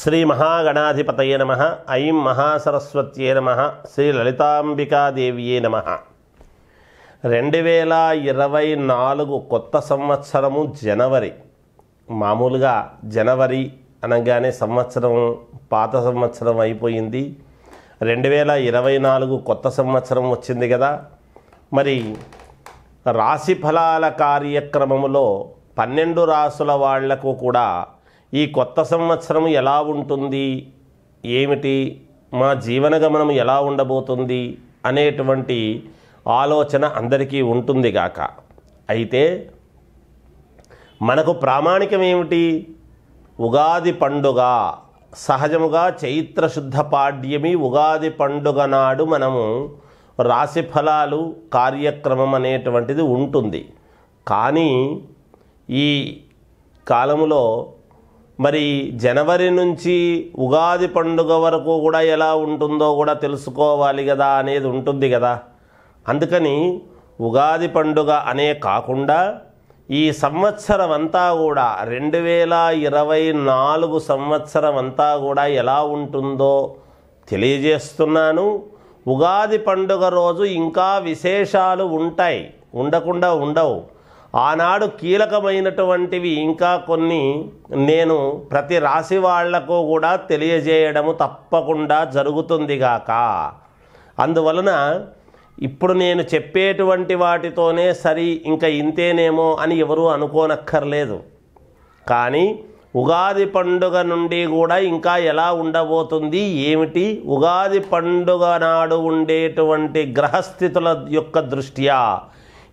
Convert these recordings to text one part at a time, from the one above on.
శ్రీ మహాగణాధిపతయ నమ ఐం మహాసరస్వత్యే నమ శ్రీ లలితాంబికాదేవియే నమ రెండు వేల ఇరవై నాలుగు కొత్త సంవత్సరము జనవరి మామూలుగా జనవరి అనగానే సంవత్సరం పాత సంవత్సరం అయిపోయింది రెండు వేల ఇరవై నాలుగు కొత్త సంవత్సరం వచ్చింది కదా మరి రాశి ఫలాల కార్యక్రమములో పన్నెండు రాసుల వాళ్లకు కూడా ఈ కొత్త సంవత్సరం ఎలా ఉంటుంది ఏమిటి మా జీవన గమనం ఎలా ఉండబోతుంది అనేటువంటి ఆలోచన అందరికీ ఉంటుంది గాక అయితే మనకు ప్రామాణికం ఏమిటి ఉగాది పండుగ సహజముగా చైత్రశుద్ధ పాడ్యమి ఉగాది పండుగ నాడు మనము రాశి ఫలాలు కార్యక్రమం అనేటువంటిది ఉంటుంది కానీ ఈ కాలములో మరి జనవరి నుంచి ఉగాది పండుగ వరకు కూడా ఎలా ఉంటుందో కూడా తెలుసుకోవాలి కదా అనేది ఉంటుంది కదా అందుకని ఉగాది పండుగ అనే కాకుండా ఈ సంవత్సరం అంతా కూడా రెండు వేల ఇరవై నాలుగు సంవత్సరం అంతా కూడా ఎలా ఉంటుందో తెలియజేస్తున్నాను ఉగాది పండుగ రోజు ఇంకా విశేషాలు ఉంటాయి ఉండకుండా ఉండవు ఆనాడు కీలకమైనటువంటివి ఇంకా కొన్ని నేను ప్రతి రాశి వాళ్లకు కూడా తెలియజేయడము తప్పకుండా జరుగుతుంది గాక అందువలన ఇప్పుడు నేను చెప్పేటువంటి వాటితోనే సరి ఇంకా ఇంతేనేమో అని ఎవరూ అనుకోనక్కర్లేదు కానీ ఉగాది పండుగ నుండి కూడా ఇంకా ఎలా ఉండబోతుంది ఏమిటి ఉగాది పండుగ నాడు ఉండేటువంటి గ్రహస్థితుల యొక్క దృష్ట్యా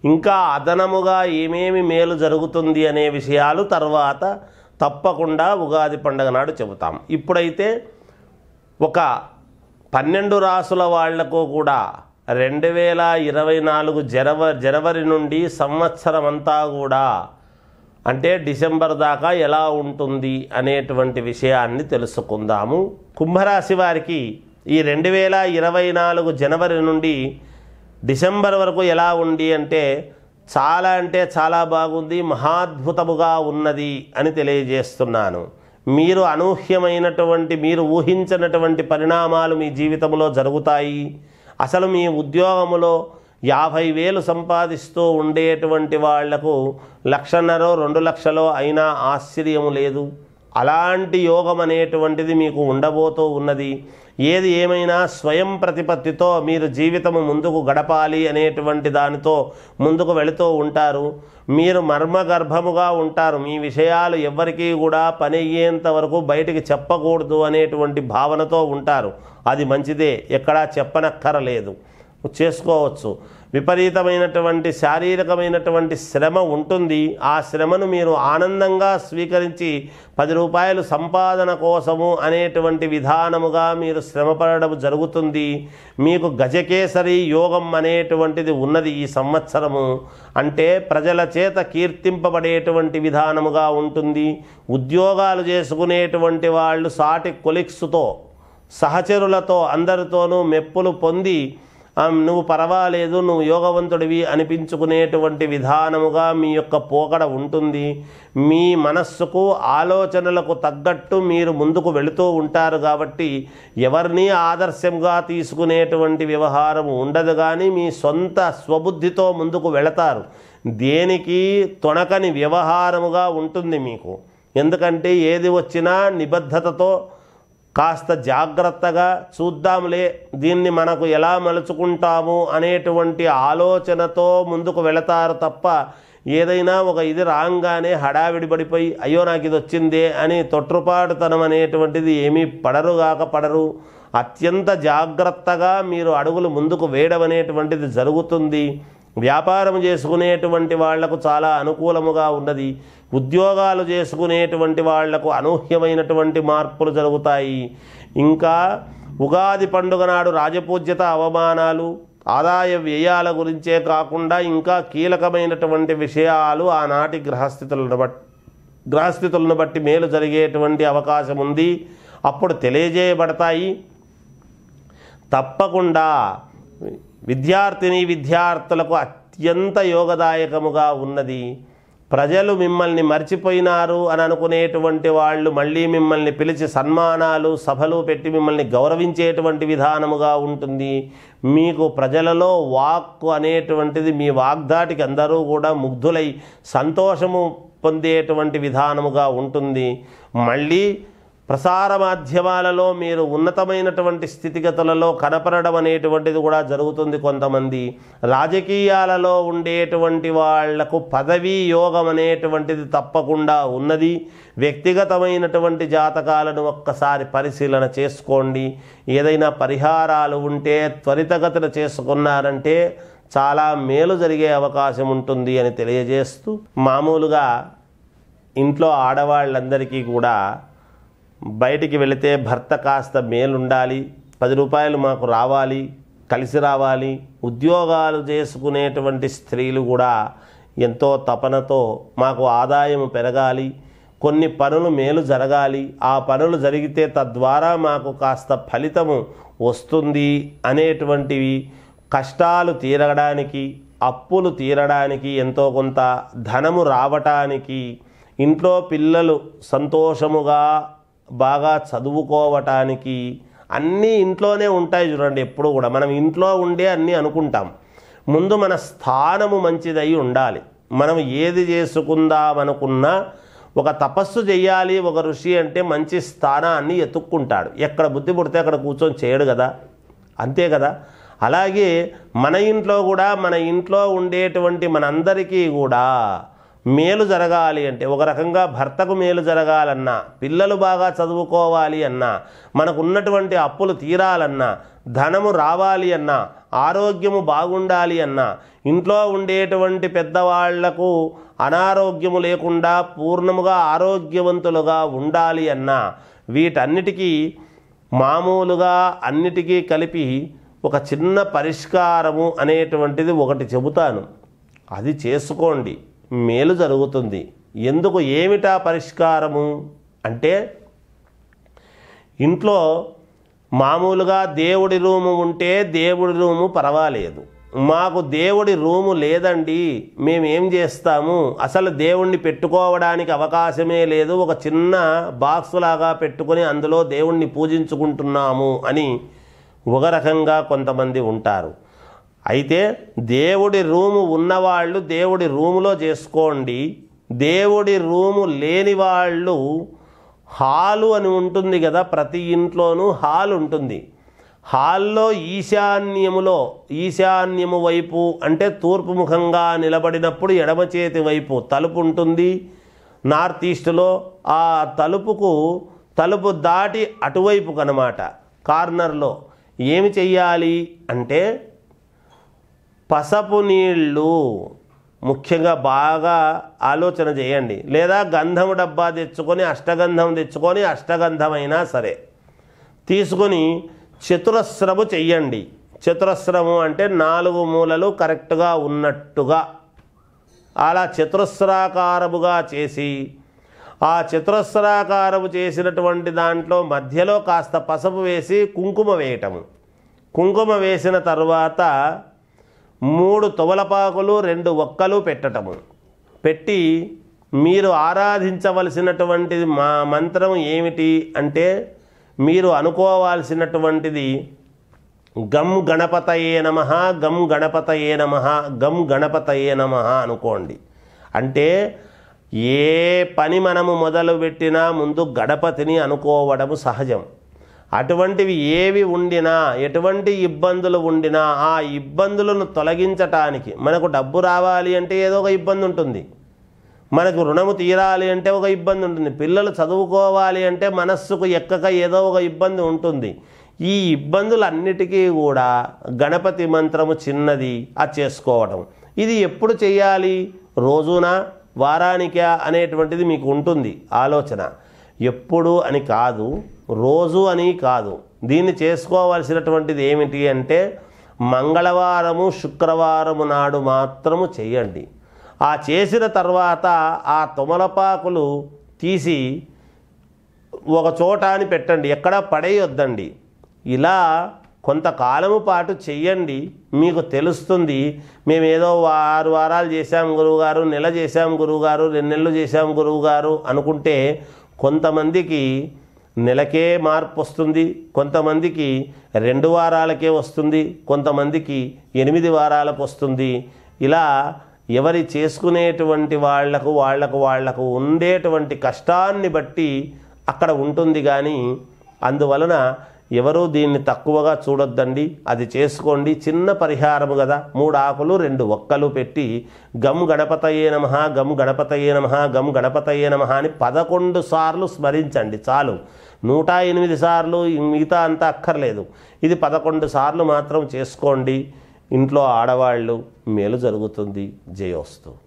ఇంకా అదనముగా ఏమేమి మేలు జరుగుతుంది అనే విషయాలు తర్వాత తప్పకుండా ఉగాది పండుగ నాడు చెబుతాం ఇప్పుడైతే ఒక పన్నెండు రాసుల వాళ్లకు కూడా రెండు వేల ఇరవై నాలుగు జనవ జనవరి నుండి సంవత్సరం అంతా కూడా అంటే డిసెంబర్ దాకా ఎలా ఉంటుంది అనేటువంటి విషయాన్ని తెలుసుకుందాము కుంభరాశి వారికి ఈ రెండు వేల ఇరవై నాలుగు జనవరి నుండి డిసెంబర్ వరకు ఎలా ఉంది అంటే చాలా అంటే చాలా బాగుంది మహాద్భుతముగా ఉన్నది అని తెలియజేస్తున్నాను మీరు అనూహ్యమైనటువంటి మీరు ఊహించినటువంటి పరిణామాలు మీ జీవితంలో జరుగుతాయి అసలు మీ ఉద్యోగములో యాభై వేలు సంపాదిస్తూ ఉండేటువంటి వాళ్లకు లక్షన్నరో రెండు లక్షలో అయినా ఆశ్చర్యము లేదు అలాంటి యోగం అనేటువంటిది మీకు ఉండబోతూ ఉన్నది ఏది ఏమైనా స్వయం ప్రతిపత్తితో మీరు జీవితము ముందుకు గడపాలి అనేటువంటి దానితో ముందుకు వెళుతూ ఉంటారు మీరు మర్మగర్భముగా ఉంటారు మీ విషయాలు ఎవ్వరికీ కూడా పని అయ్యేంత వరకు బయటికి చెప్పకూడదు అనేటువంటి భావనతో ఉంటారు అది మంచిదే ఎక్కడా చెప్పనక్కరలేదు చేసుకోవచ్చు విపరీతమైనటువంటి శారీరకమైనటువంటి శ్రమ ఉంటుంది ఆ శ్రమను మీరు ఆనందంగా స్వీకరించి పది రూపాయలు సంపాదన కోసము అనేటువంటి విధానముగా మీరు శ్రమపడడం జరుగుతుంది మీకు గజకేసరి యోగం అనేటువంటిది ఉన్నది ఈ సంవత్సరము అంటే ప్రజల చేత కీర్తింపబడేటువంటి విధానముగా ఉంటుంది ఉద్యోగాలు చేసుకునేటువంటి వాళ్ళు సాటి కొలిక్స్తో సహచరులతో అందరితోనూ మెప్పులు పొంది నువ్వు పర్వాలేదు నువ్వు యోగవంతుడివి అనిపించుకునేటువంటి విధానముగా మీ యొక్క పోకడ ఉంటుంది మీ మనస్సుకు ఆలోచనలకు తగ్గట్టు మీరు ముందుకు వెళుతూ ఉంటారు కాబట్టి ఎవరిని ఆదర్శంగా తీసుకునేటువంటి వ్యవహారం ఉండదు కానీ మీ సొంత స్వబుద్ధితో ముందుకు వెళతారు దేనికి తొణకని వ్యవహారముగా ఉంటుంది మీకు ఎందుకంటే ఏది వచ్చినా నిబద్ధతతో కాస్త జాగ్రత్తగా చూద్దాంలే దీన్ని మనకు ఎలా మలుచుకుంటాము అనేటువంటి ఆలోచనతో ముందుకు వెళతారు తప్ప ఏదైనా ఒక ఇది రాగానే హడావిడిపడిపోయి అయ్యో నాకు ఇది వచ్చిందే అని తొట్టుపాటుతనం అనేటువంటిది ఏమీ పడరుగాక పడరు అత్యంత జాగ్రత్తగా మీరు అడుగులు ముందుకు వేయడం అనేటువంటిది జరుగుతుంది వ్యాపారం చేసుకునేటువంటి వాళ్లకు చాలా అనుకూలముగా ఉన్నది ఉద్యోగాలు చేసుకునేటువంటి వాళ్లకు అనూహ్యమైనటువంటి మార్పులు జరుగుతాయి ఇంకా ఉగాది పండుగ నాడు రాజపూజ్యత అవమానాలు ఆదాయ వ్యయాల గురించే కాకుండా ఇంకా కీలకమైనటువంటి విషయాలు ఆనాటి గ్రహస్థితులను బట్టి గ్రహస్థితులను బట్టి మేలు జరిగేటువంటి అవకాశం ఉంది అప్పుడు తెలియజేయబడతాయి తప్పకుండా విద్యార్థిని విద్యార్థులకు అత్యంత యోగదాయకముగా ఉన్నది ప్రజలు మిమ్మల్ని మర్చిపోయినారు అని అనుకునేటువంటి వాళ్ళు మళ్ళీ మిమ్మల్ని పిలిచి సన్మానాలు సభలు పెట్టి మిమ్మల్ని గౌరవించేటువంటి విధానముగా ఉంటుంది మీకు ప్రజలలో వాక్కు అనేటువంటిది మీ వాగ్దాటికి అందరూ కూడా ముగ్ధులై సంతోషము పొందేటువంటి విధానముగా ఉంటుంది మళ్ళీ ప్రసార మాధ్యమాలలో మీరు ఉన్నతమైనటువంటి స్థితిగతులలో కనపడడం అనేటువంటిది కూడా జరుగుతుంది కొంతమంది రాజకీయాలలో ఉండేటువంటి వాళ్లకు పదవీ యోగం అనేటువంటిది తప్పకుండా ఉన్నది వ్యక్తిగతమైనటువంటి జాతకాలను ఒక్కసారి పరిశీలన చేసుకోండి ఏదైనా పరిహారాలు ఉంటే త్వరితగతిన చేసుకున్నారంటే చాలా మేలు జరిగే అవకాశం ఉంటుంది అని తెలియజేస్తూ మామూలుగా ఇంట్లో ఆడవాళ్ళందరికీ కూడా బయటికి వెళితే భర్త కాస్త మేలుండాలి పది రూపాయలు మాకు రావాలి కలిసి రావాలి ఉద్యోగాలు చేసుకునేటువంటి స్త్రీలు కూడా ఎంతో తపనతో మాకు ఆదాయం పెరగాలి కొన్ని పనులు మేలు జరగాలి ఆ పనులు జరిగితే తద్వారా మాకు కాస్త ఫలితము వస్తుంది అనేటువంటివి కష్టాలు తీరడానికి అప్పులు తీరడానికి ఎంతో కొంత ధనము రావటానికి ఇంట్లో పిల్లలు సంతోషముగా బాగా చదువుకోవటానికి అన్నీ ఇంట్లోనే ఉంటాయి చూడండి ఎప్పుడు కూడా మనం ఇంట్లో ఉండే అన్నీ అనుకుంటాం ముందు మన స్థానము మంచిదై ఉండాలి మనం ఏది చేసుకుందాం అనుకున్నా ఒక తపస్సు చేయాలి ఒక ఋషి అంటే మంచి స్థానాన్ని ఎతుక్కుంటాడు ఎక్కడ బుద్ధి పుడితే అక్కడ కూర్చొని చేయడు కదా అంతే కదా అలాగే మన ఇంట్లో కూడా మన ఇంట్లో ఉండేటువంటి మనందరికీ కూడా మేలు జరగాలి అంటే ఒక రకంగా భర్తకు మేలు జరగాలన్నా పిల్లలు బాగా చదువుకోవాలి అన్నా మనకున్నటువంటి అప్పులు తీరాలన్నా ధనము రావాలి అన్నా ఆరోగ్యము బాగుండాలి అన్నా ఇంట్లో ఉండేటువంటి పెద్దవాళ్లకు అనారోగ్యము లేకుండా పూర్ణముగా ఆరోగ్యవంతులుగా ఉండాలి అన్నా వీటన్నిటికీ మామూలుగా అన్నిటికీ కలిపి ఒక చిన్న పరిష్కారము అనేటువంటిది ఒకటి చెబుతాను అది చేసుకోండి మేలు జరుగుతుంది ఎందుకు ఏమిటా పరిష్కారము అంటే ఇంట్లో మామూలుగా దేవుడి రూము ఉంటే దేవుడి రూము పర్వాలేదు మాకు దేవుడి రూము లేదండి మేమేం చేస్తాము అసలు దేవుణ్ణి పెట్టుకోవడానికి అవకాశమే లేదు ఒక చిన్న బాక్స్ లాగా పెట్టుకొని అందులో దేవుణ్ణి పూజించుకుంటున్నాము అని ఒక రకంగా కొంతమంది ఉంటారు అయితే దేవుడి రూము ఉన్నవాళ్ళు దేవుడి రూములో చేసుకోండి దేవుడి రూము లేని వాళ్ళు హాలు అని ఉంటుంది కదా ప్రతి ఇంట్లోనూ హాల్ ఉంటుంది హాల్లో ఈశాన్యములో ఈశాన్యము వైపు అంటే తూర్పు ముఖంగా నిలబడినప్పుడు ఎడమ చేతి వైపు తలుపు ఉంటుంది నార్త్ ఈస్ట్లో ఆ తలుపుకు తలుపు దాటి అటువైపు కనమాట కార్నర్లో ఏమి చెయ్యాలి అంటే పసపు నీళ్ళు ముఖ్యంగా బాగా ఆలోచన చేయండి లేదా గంధం డబ్బా తెచ్చుకొని అష్టగంధం తెచ్చుకొని అష్టగంధమైనా సరే తీసుకొని చతురస్రము చెయ్యండి చతురస్రము అంటే నాలుగు మూలలు కరెక్ట్గా ఉన్నట్టుగా అలా చతురస్రాకారముగా చేసి ఆ చతురస్రాకారము చేసినటువంటి దాంట్లో మధ్యలో కాస్త పసుపు వేసి కుంకుమ వేయటము కుంకుమ వేసిన తర్వాత మూడు తువలపాకులు రెండు ఒక్కలు పెట్టటము పెట్టి మీరు ఆరాధించవలసినటువంటిది మా మంత్రం ఏమిటి అంటే మీరు అనుకోవాల్సినటువంటిది గమ్ గణపతయే నమ గమ్ గణపతయే నమ గమ్ గణపతయే నమ అనుకోండి అంటే ఏ పని మనము మొదలుపెట్టినా ముందు గణపతిని అనుకోవడము సహజం అటువంటివి ఏవి ఉండినా ఎటువంటి ఇబ్బందులు ఉండినా ఆ ఇబ్బందులను తొలగించటానికి మనకు డబ్బు రావాలి అంటే ఏదో ఒక ఇబ్బంది ఉంటుంది మనకు రుణము తీరాలి అంటే ఒక ఇబ్బంది ఉంటుంది పిల్లలు చదువుకోవాలి అంటే మనస్సుకు ఎక్కక ఏదో ఒక ఇబ్బంది ఉంటుంది ఈ ఇబ్బందులన్నిటికీ కూడా గణపతి మంత్రము చిన్నది ఆ చేసుకోవడం ఇది ఎప్పుడు చేయాలి రోజున వారానికా అనేటువంటిది మీకు ఉంటుంది ఆలోచన ఎప్పుడు అని కాదు రోజు అని కాదు దీన్ని చేసుకోవాల్సినటువంటిది ఏమిటి అంటే మంగళవారము శుక్రవారము నాడు మాత్రము చేయండి ఆ చేసిన తర్వాత ఆ తుమలపాకులు తీసి ఒక చోట అని పెట్టండి ఎక్కడ పడేయొద్దండి ఇలా కొంతకాలము పాటు చెయ్యండి మీకు తెలుస్తుంది మేమేదో ఆరు వారాలు చేశాం గురువుగారు నెల చేశాం గురువుగారు రెండు నెలలు చేశాం గురువుగారు అనుకుంటే కొంతమందికి నెలకే మార్పు వస్తుంది కొంతమందికి రెండు వారాలకే వస్తుంది కొంతమందికి ఎనిమిది వారాలకు వస్తుంది ఇలా ఎవరి చేసుకునేటువంటి వాళ్లకు వాళ్లకు వాళ్లకు ఉండేటువంటి కష్టాన్ని బట్టి అక్కడ ఉంటుంది కానీ అందువలన ఎవరూ దీన్ని తక్కువగా చూడొద్దండి అది చేసుకోండి చిన్న పరిహారము కదా మూడు ఆకులు రెండు ఒక్కలు పెట్టి గమ్ గణపతయ్యే నమ గమ్ గణపతయ్యే నమ గమ్ గణపతయ్యే నమ అని పదకొండు సార్లు స్మరించండి చాలు నూట ఎనిమిది సార్లు మిగతా అంతా అక్కర్లేదు ఇది పదకొండు సార్లు మాత్రం చేసుకోండి ఇంట్లో ఆడవాళ్ళు మేలు జరుగుతుంది జయోస్తు